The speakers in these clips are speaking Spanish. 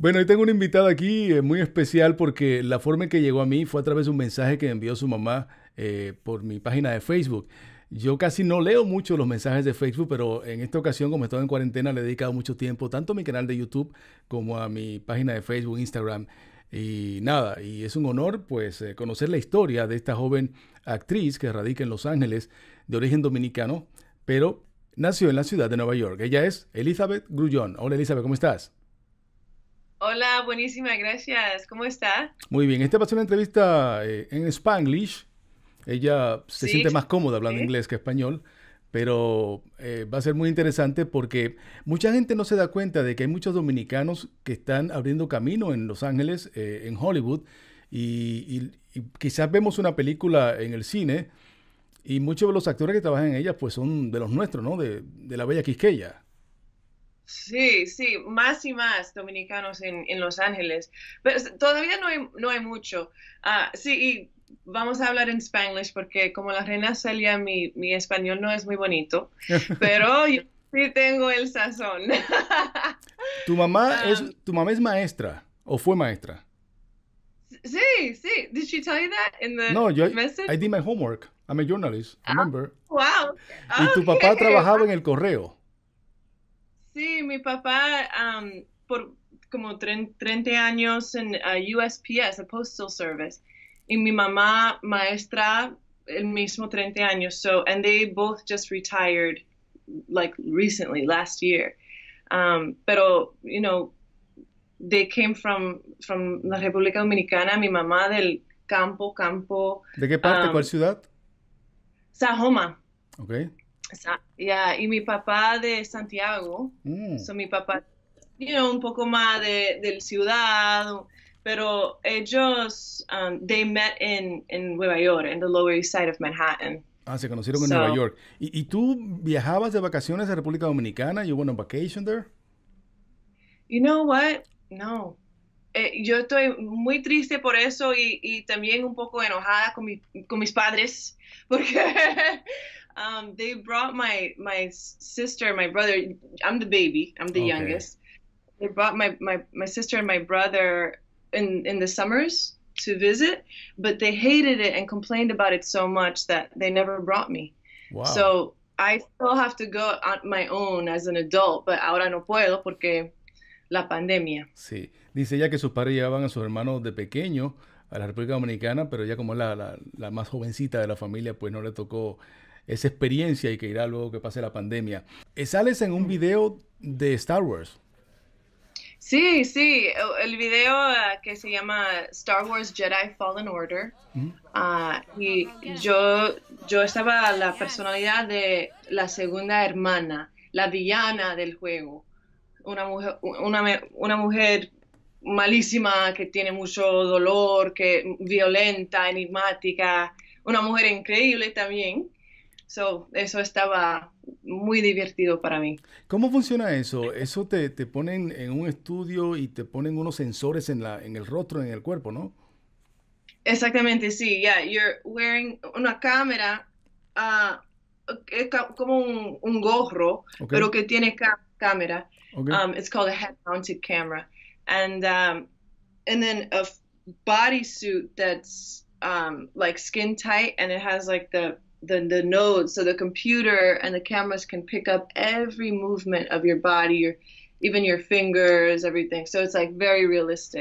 Bueno, hoy tengo un invitado aquí eh, muy especial porque la forma en que llegó a mí fue a través de un mensaje que envió su mamá eh, por mi página de Facebook. Yo casi no leo mucho los mensajes de Facebook, pero en esta ocasión, como he estado en cuarentena, le he dedicado mucho tiempo tanto a mi canal de YouTube como a mi página de Facebook, Instagram. Y nada, y es un honor pues eh, conocer la historia de esta joven actriz que radica en Los Ángeles, de origen dominicano, pero nació en la ciudad de Nueva York. Ella es Elizabeth Grullón. Hola Elizabeth, ¿cómo estás? Hola, buenísima, gracias. ¿Cómo está? Muy bien, esta va a ser una entrevista eh, en Spanglish ella se siente más cómoda hablando inglés que español, pero eh, va a ser muy interesante porque mucha gente no se da cuenta de que hay muchos dominicanos que están abriendo camino en Los Ángeles, eh, en Hollywood, y, quizás vemos una película en el cine y muchos de los actores que trabajan en ella pues son de los nuestros, ¿no? De, la Bella Quisqueya. Sí, sí, más y más dominicanos en, Los Ángeles. Pero todavía no hay, no hay mucho. ah sí, y vamos a hablar en Spanglish porque como la reina Celia, mi, mi español no es muy bonito, pero yo sí tengo el sazón. ¿Tu mamá, ah. es, ¿Tu mamá es maestra o fue maestra? Sí, sí. Did she tell you that in the message? I did my homework. I'm a journalist, ah, remember? wow. Y tu papá trabajaba en el correo. Sí, mi papá um, por como 30 años en USPS, uh, a Postal Service y mi mamá maestra el mismo 30 años. So, and they both just retired like recently, last year. Um, pero, you know, they came from, from la República Dominicana, mi mamá del campo, campo. ¿De qué parte? Um, ¿Cuál ciudad? Sahoma. Ok. y mi papá de Santiago. Mm. So, mi papá, you un poco más de, del ciudad, pero ellos, um, they met in, in Nueva York, in the Lower East Side of Manhattan. Ah, se conocieron en Nueva York. ¿Y, tú viajabas de vacaciones a República Dominicana? You went on vacation there? You know what? No. Eh, yo estoy muy triste por eso y, y también un poco enojada con, mi, con mis padres porque um, they brought my, my sister, my brother. I'm the baby. I'm the youngest. They brought my, my, my sister and my brother in in the summers to visit, but they hated it and complained about it so much that they never brought me. Wow. So I still have to go on my own as an adult, but ahora no puedo porque la pandemia. Sí, dice ella que sus padres llevaban a sus hermanos de pequeño a la República Dominicana, pero ya como la, la, la más jovencita de la familia, pues no le tocó esa experiencia y que irá luego que pase la pandemia. Eh, sales en un video de Star Wars. Sí, sí, e, el, video ah, que se llama Star Wars Jedi Fallen Order. Ah, y yo, yo estaba la personalidad de la segunda hermana, la villana del juego. Una mujer, una, una mujer malísima, que tiene mucho dolor, que violenta, enigmática. Una mujer increíble también. So, eso estaba muy divertido para mí. ¿Cómo funciona eso? Eso te, te ponen en un estudio y te ponen unos sensores en, la, en el rostro, en el cuerpo, ¿no? Exactamente, sí, ya, you're wearing una cámara, ah, como un, un gorro, pero que tiene cámara. Um, it's called a head-mounted camera. And, um, and then a bodysuit that's um, like skin tight and it has like the fingers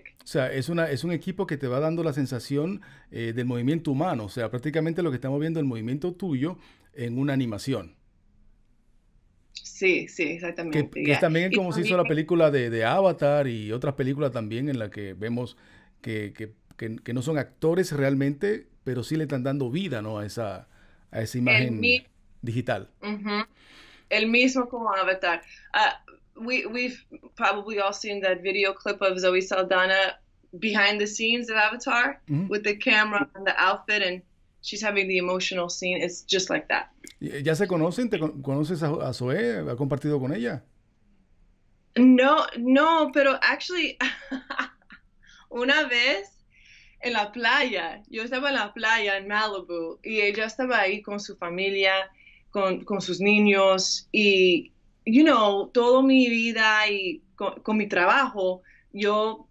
o sea es una es un equipo que te va dando la sensación eh, del movimiento humano o sea prácticamente lo que estamos viendo el movimiento tuyo en una animación Sí, sí, exactamente. Que, es también como si se hizo la película de, de, Avatar y otras películas también en la que vemos que, que, que no son actores realmente, pero sí le están dando vida ¿no? a, esa, a esa imagen digital. El mismo como avatar. Uh, we, we've probably all seen that video clip of Zoe Saldana behind the scenes of Avatar mm-hmm. with the camera and the outfit and she's having the emotional scene. It's just like that. ¿Ya se conocen? ¿Te conoces a, a Zoe? ¿Ha compartido con ella? No, no, pero actually una vez en la playa, yo estaba en la playa en Malibu y ella estaba ahí con su familia, con, sus niños y, you know, toda mi vida y con, mi trabajo, yo,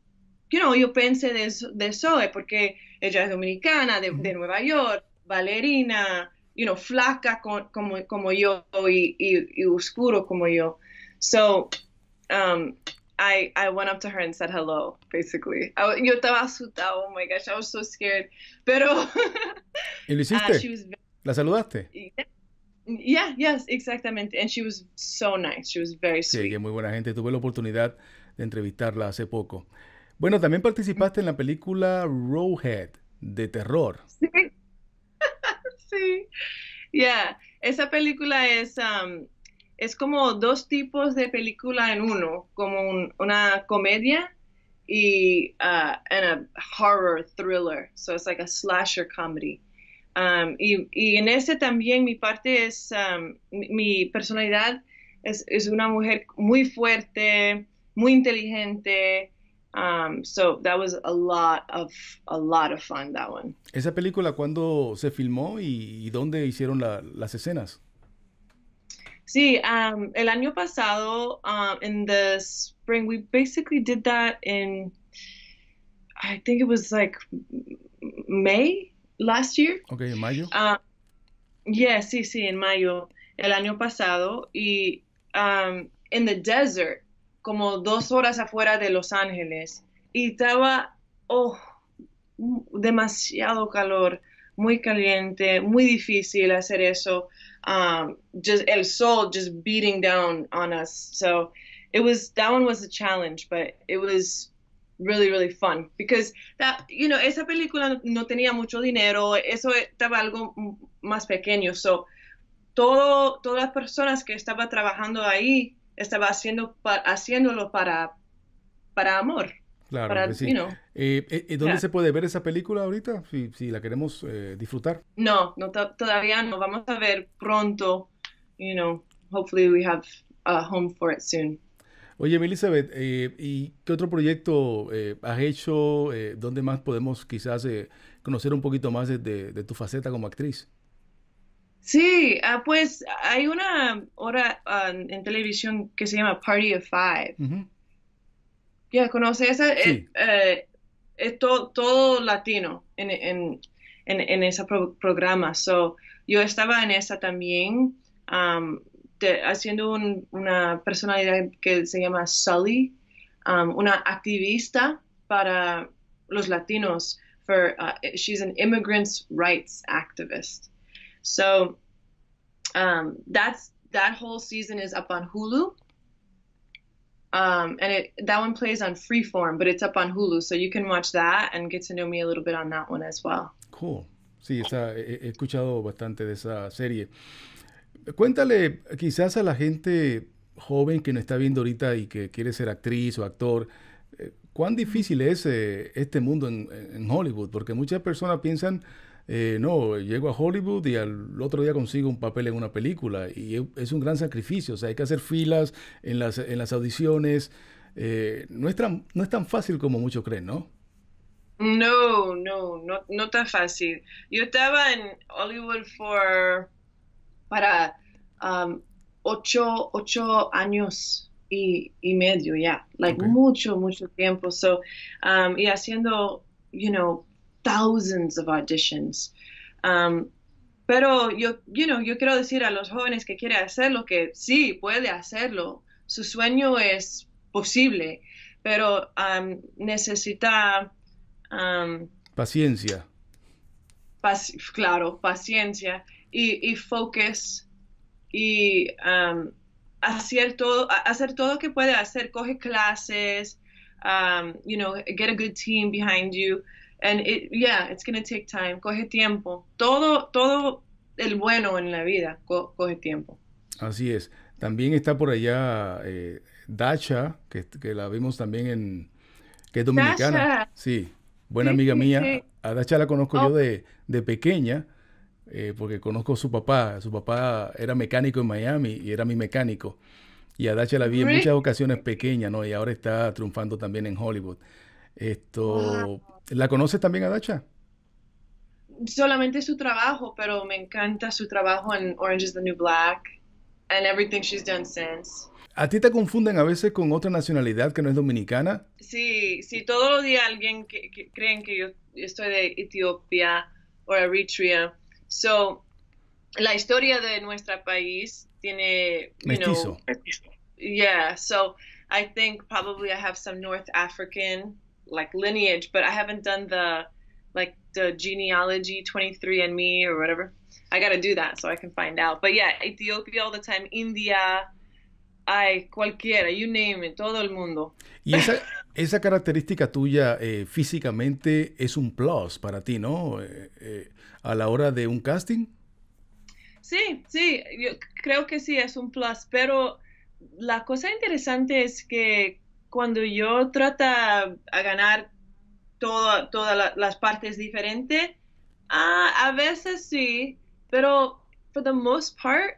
you know, yo pensé de, de Zoe porque ella es dominicana, de, Nueva York, bailarina, you know, flaca como, como yo y, y, oscuro como yo. So, um, I, I went up to her and said hello, basically. yo estaba asustada, oh my gosh, I was so scared. Pero. ¿Y lo ah, hiciste? ¿La saludaste? Yeah, yes, exactamente. And she was so nice. She was very sweet. Sí, que muy buena gente. Tuve la oportunidad de entrevistarla hace poco. Bueno, también participaste en la película Rowhead de terror. Sí. sí. Yeah. Esa película es. Um, es como dos tipos de película en uno, como un, una comedia y uh, and horror thriller, so it's like a slasher comedy. Um, y, y, en ese también mi parte es, um, mi, personalidad es, es, una mujer muy fuerte, muy inteligente. Um, so that was a lot of, a lot of fun, that one. ¿Esa película cuándo se filmó y, dónde hicieron las escenas? Sí, um, el año pasado, en um, in the spring, we basically did that in, I think it was like May last year. Okay, en mayo. Um, sí, sí, en mayo, el año pasado. Y um, in the desert, como dos horas afuera de Los Ángeles. Y estaba, oh, demasiado calor, muy caliente, muy difícil hacer eso um, just el sol just beating down on us. So it was that one was a challenge, but it was really really fun because that you know esa película no tenía mucho dinero, eso estaba algo más pequeño, so todo todas las personas que estaba trabajando ahí estaba haciendo haciéndolo para para amor. Claro, para, eh, eh, eh, ¿Dónde se puede ver esa película ahorita? Si, la queremos disfrutar. No, todavía no. Vamos a ver pronto. You know, hopefully we have a home for it soon. Oye, Elizabeth, ¿y qué otro proyecto has hecho? ¿Dónde más podemos quizás conocer un poquito más de, tu faceta como actriz? Sí, ah, pues hay una hora ah, en televisión que se llama Party of Five. Ya, conoces? conoce esa. Es, eh, todo latino en, en, en, ese programa. So, yo estaba en esa también, um, haciendo una personalidad que se llama Sully, um, una activista para los latinos. For, uh, she's an immigrants' rights activist. So um, that's that whole season is up on Hulu. Um, and it that one plays on Freeform, but it's up on Hulu, so you can watch that and get to know me a little bit on that one as well. Cool. Sí, he, escuchado bastante de esa serie. Cuéntale quizás a la gente joven que nos está viendo ahorita y que quiere ser actriz o actor, eh, ¿cuán difícil es eh, este mundo en, Hollywood? Porque muchas personas piensan eh, no, llego a Hollywood y al otro día consigo un papel en una película y es un gran sacrificio, o sea, hay que hacer filas en las, en las audiciones. Eh, no, es tan, no fácil como muchos creen, ¿no? No, no, no, tan fácil. Yo estaba en Hollywood for, para um, ocho, ocho años y, medio ya, like mucho, mucho tiempo. So, um, y haciendo, you know, thousands of auditions. Um, pero yo, you yo quiero decir a los jóvenes que quieren hacerlo que sí, puede hacerlo. Su sueño es posible, pero um, necesita... Um, paciencia. claro, paciencia y, y focus y hacer, todo, hacer todo lo que puede hacer. Coge clases, you know, get a good team behind you. And it, yeah, it's gonna take time. Coge tiempo. Todo, todo el bueno en la vida coge tiempo. Así es. También está por allá eh, Dacha, que, la vimos también en... que es dominicana. Sí, buena amiga mía. A Dacha la conozco yo oh. de, pequeña, eh, porque conozco a su papá. Su papá era mecánico en Miami y era mi mecánico. Y a Dacha la vi en muchas ocasiones pequeña, ¿no? Y ahora está triunfando también en Hollywood. Esto, ¿La conoces también a Solamente su trabajo, pero me encanta su trabajo en Orange is the New Black and everything she's done since. ¿A ti te confunden a veces con otra nacionalidad que no es dominicana? Sí, sí, todos los días alguien que, que creen que yo estoy de Etiopía o Eritrea. So, la historia de nuestro país tiene, you Mestizo. yeah, so I think probably I have some North African like lineage, but I haven't done the like the genealogy 23andme or whatever. I gotta do that so I can find out. But yeah, Ethiopia all the time, India, ay, cualquiera, you name it, todo el mundo. Y esa, característica tuya eh, físicamente es un plus para ti, ¿no? Eh, eh, a la hora de un casting. Sí, sí, yo creo que sí es un plus, pero la cosa interesante es que cuando yo trata a ganar todas la, las partes diferentes, uh, ah, a veces sí, pero for the most part,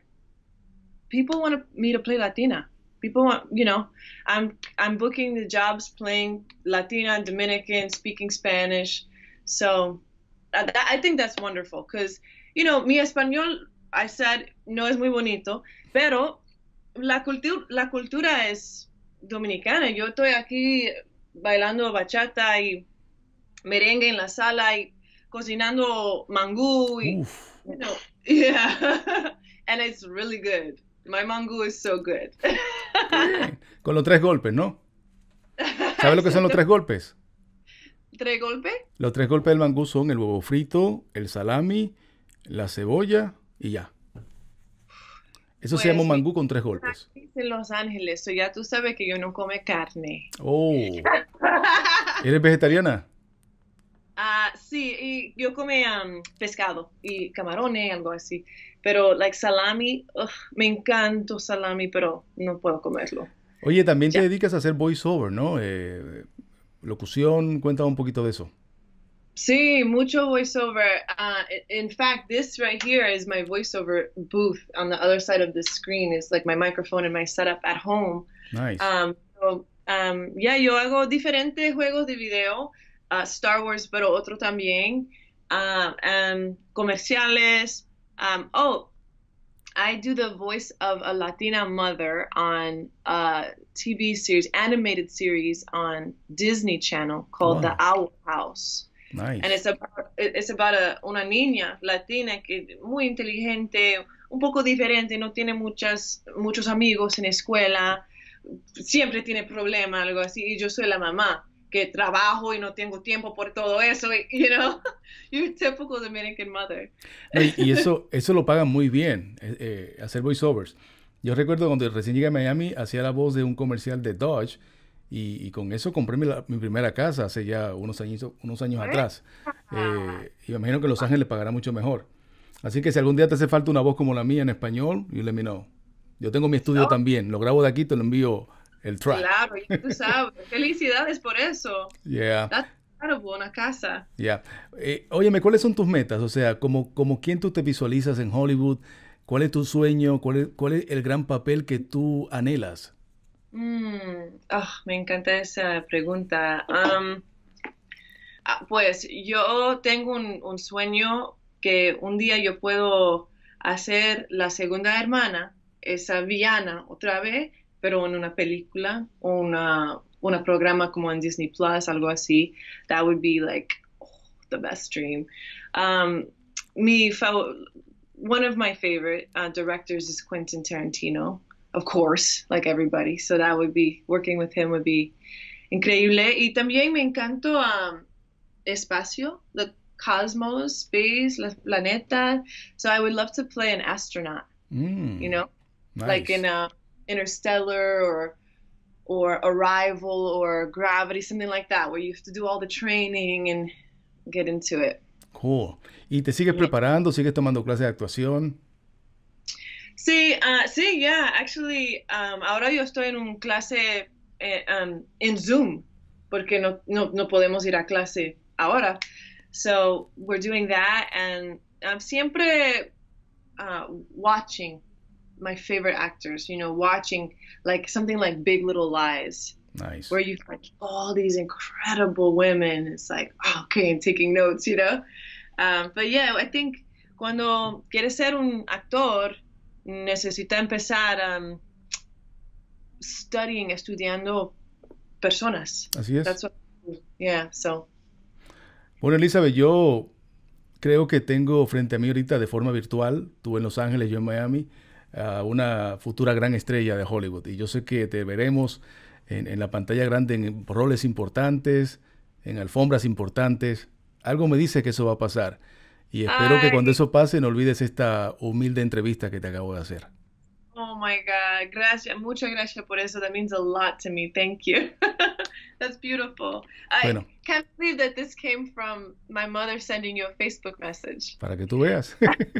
people want me to play Latina. People want, you know, I'm I'm booking the jobs playing Latina, Dominican, speaking Spanish. So I think that's wonderful because, you know, mi español, I said, no es muy bonito, pero la, la cultura es dominicana. Yo estoy aquí bailando bachata y merengue en la sala y cocinando mangú. Y, yeah. and it's really good. My mangú is so good. Con los tres golpes, ¿no? ¿Sabes lo que son los tres golpes? ¿Tres golpes? Los tres golpes del mangú son el huevo frito, el salami, la cebolla y ya. Eso se pues llama mangú con tres golpes. Ah, en Los Ángeles, ya tú sabes que yo no come carne. Oh. ¿Eres vegetariana? Ah, sí, y yo come um, pescado y camarones, algo así. Pero, like, salami, me encanta salami, pero no puedo comerlo. Oye, también te dedicas a hacer voiceover, ¿no? Eh, locución, cuéntame un poquito de eso. See, mucho voiceover. Uh, in fact, this right here is my voiceover booth on the other side of the screen. It's like my microphone and my setup at home. Nice. Um, so, um, yeah, yo hago diferentes juegos de video, uh, Star Wars, pero otro también, uh, um, comerciales. Um, oh, I do the voice of a Latina mother on a uh, TV series, animated series on Disney Channel called wow. The Owl House. Nice. And es, sobre una niña latina que muy inteligente, un poco diferente, no tiene muchas, muchos amigos en escuela, siempre tiene problemas, algo así, y yo soy la mamá que trabajo y no tengo tiempo por todo eso, y, you know, typical American mother. y, eso, eso lo pagan muy bien, eh, eh, hacer voiceovers. Yo recuerdo cuando recién llegué a Miami, hacía la voz de un comercial de Dodge, y, con eso compré mi, primera casa hace ya unos, años, unos años atrás. y ah. me eh, imagino que Los Ángeles le pagará mucho mejor. Así que si algún día te hace falta una voz como la mía en español, you let me know. Yo tengo mi estudio también, lo grabo de aquí, te lo envío el track. Claro, tú sabes. Felicidades por eso. Yeah. That's buena good casa. Yeah. Eh, óyeme, ¿cuáles son tus metas? O sea, como, como quién tú te visualizas en Hollywood, ¿cuál es tu sueño? ¿Cuál cuál es el gran papel que tú anhelas? Mm, ah, me encanta esa pregunta. Ah, pues yo tengo un, sueño que un día yo puedo hacer la segunda hermana, esa viana, otra vez, pero en una película o una, programa como en Disney Plus, algo así. That would be like oh, the best dream. Um, mi one of my favorite uh, directors is Quentin Tarantino. of course, like everybody. So that would be, working with him would be increíble. Y también me encantó um, espacio, the cosmos, space, la planeta. So I would love to play an astronaut, mm, you know, nice. like in a interstellar or or arrival or gravity, something like that, where you have to do all the training and get into it. Cool. ¿Y te sigues yeah. preparando? ¿Sigues tomando clases de actuación? Sí, uh, sí, yeah, actually, um, ahora yo estoy en un clase eh, um, en Zoom porque no, no, no, podemos ir a clase ahora. So we're doing that and I'm siempre uh, watching my favorite actors, you know, watching like something like Big Little Lies. Nice. Where you find all these incredible women. It's like, oh, okay, I'm taking notes, you know? Um, but yeah, I think cuando quieres ser un actor, necesita empezar um, studying, estudiando personas. Así es. Bueno, Elizabeth, yo creo que tengo frente a mí ahorita de forma virtual, tú en Los Ángeles, yo en Miami, a una futura gran estrella de Hollywood. Y yo sé que te veremos en la pantalla grande en roles importantes, en alfombras importantes. Algo me dice que eso va a pasar. Y espero que cuando eso pase no olvides esta humilde entrevista que te acabo de hacer. Oh my God, gracias, muchas gracias por eso. That means a lot to me. Thank you. That's beautiful. Bueno. I can't believe that this came from my mother sending you a Facebook message. Para que tú veas.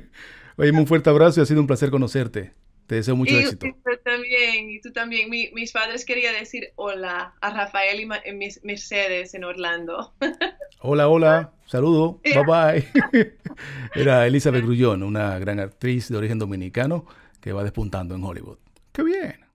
Oye, un fuerte abrazo y ha sido un placer conocerte. Te deseo mucho éxito. Y tú también, y tú también. mis padres querían decir hola a Rafael y, mis Mercedes en Orlando. Hola, hola. Saludo. Bye bye. Era Elizabeth Grullón, una gran actriz de origen dominicano que va despuntando en Hollywood. ¡Qué bien!